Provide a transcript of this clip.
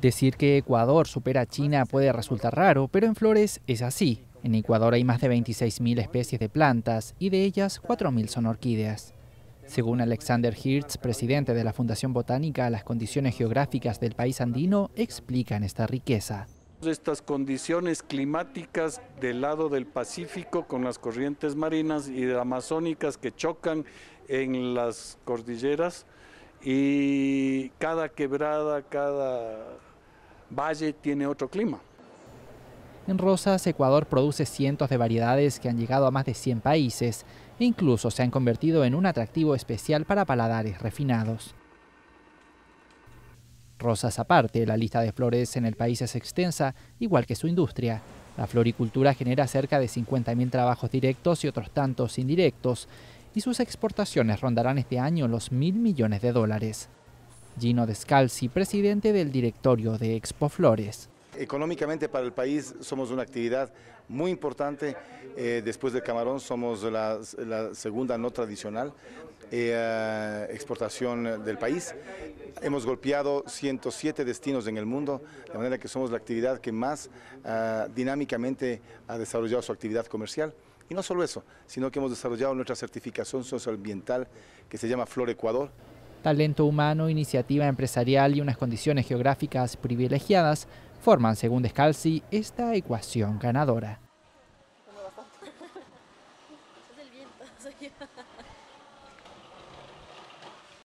Decir que Ecuador supera a China puede resultar raro, pero en flores es así. En Ecuador hay más de 26.000 especies de plantas y de ellas 4.000 son orquídeas. Según Alexander Hirtz, presidente de la Fundación Botánica, las condiciones geográficas del país andino explican esta riqueza. Estas condiciones climáticas del lado del Pacífico con las corrientes marinas y amazónicas que chocan en las cordilleras y cada quebrada, cada valle tiene otro clima. En Rosas, Ecuador produce cientos de variedades que han llegado a más de 100 países e incluso se han convertido en un atractivo especial para paladares refinados. Rosas aparte, la lista de flores en el país es extensa, igual que su industria. La floricultura genera cerca de 50.000 trabajos directos y otros tantos indirectos, y sus exportaciones rondarán este año los mil millones de dólares. Gino Descalzi, presidente del directorio de Expo Flores. Económicamente para el país somos una actividad muy importante. Eh, después del camarón somos la, segunda no tradicional eh, eh, exportación del país. Hemos golpeado 107 destinos en el mundo, de manera que somos la actividad que más ah, dinámicamente ha desarrollado su actividad comercial. Y no solo eso, sino que hemos desarrollado nuestra certificación socioambiental que se llama Flor Ecuador talento humano, iniciativa empresarial y unas condiciones geográficas privilegiadas forman, según Descalzi, esta ecuación ganadora.